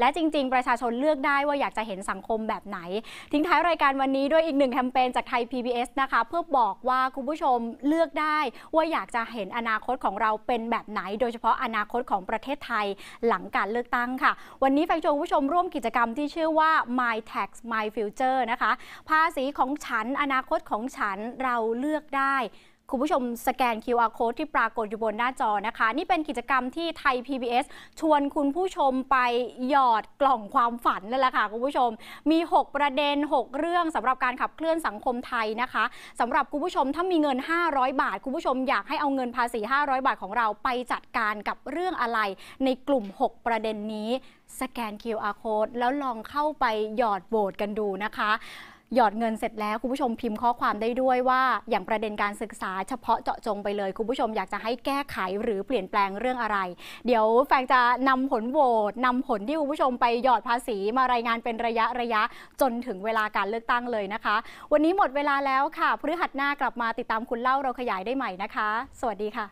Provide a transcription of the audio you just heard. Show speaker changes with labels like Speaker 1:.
Speaker 1: และจริงๆ ประชาชนเลือกได้ว่าอยากจะเห็นสังคมแบบไหน ทิ้งท้ายรายการวันนี้ด้วยอีกหนึ่งแคมเปญจากไทย PBS นะคะเพื่อบอกว่าคุณผู้ชมเลือกได้ ว่าอยากจะเห็นอนาคตของเราเป็นแบบไหน โดยเฉพาะอนาคตของประเทศไทยหลังการเลือกตั้งค่ะ วันนี้แฟนชวนผู้ชมร่วมกิจกรรมที่ชื่อว่า My Tax My Future นะคะภาษีของฉันอนาคตของฉันเราเลือกได้คุณผู้ชมสแกน QR code ที่ปรากฏอยู่บนหน้าจอนะคะ นี่เป็นกิจกรรมที่ไทย PBS ชวนคุณผู้ชมไปหยอดกล่องความฝันนั่นแหละค่ะคุณผู้ชมมี 6 ประเด็น 6 เรื่องสำหรับการขับเคลื่อนสังคมไทยนะคะ สำหรับคุณผู้ชมถ้ามีเงิน 500 บาท คุณผู้ชมอยากให้เอาเงินภาษี 500 บาทของเราไปจัดการกับเรื่องอะไร ในกลุ่ม 6 ประเด็นนี้ สแกน QR code แล้วลองเข้าไปหยอดโบสกันดูนะคะหยอดเงินเสร็จแล้ว คุณผู้ชมพิมพ์ข้อความได้ด้วยว่า อย่างประเด็นการศึกษาเฉพาะเจาะจงไปเลย คุณผู้ชมอยากจะให้แก้ไขหรือเปลี่ยนแปลงเรื่องอะไร เดี๋ยวแฟนจะนำผลโหวตนำผลที่คุณผู้ชมไปหยอดภาษีมารายงานเป็นระยะระยะจนถึงเวลาการเลือกตั้งเลยนะคะ วันนี้หมดเวลาแล้วค่ะพฤหัสหน้ากลับมาติดตามคุณเล่าเราขยายได้ใหม่นะคะ สวัสดีค่ะ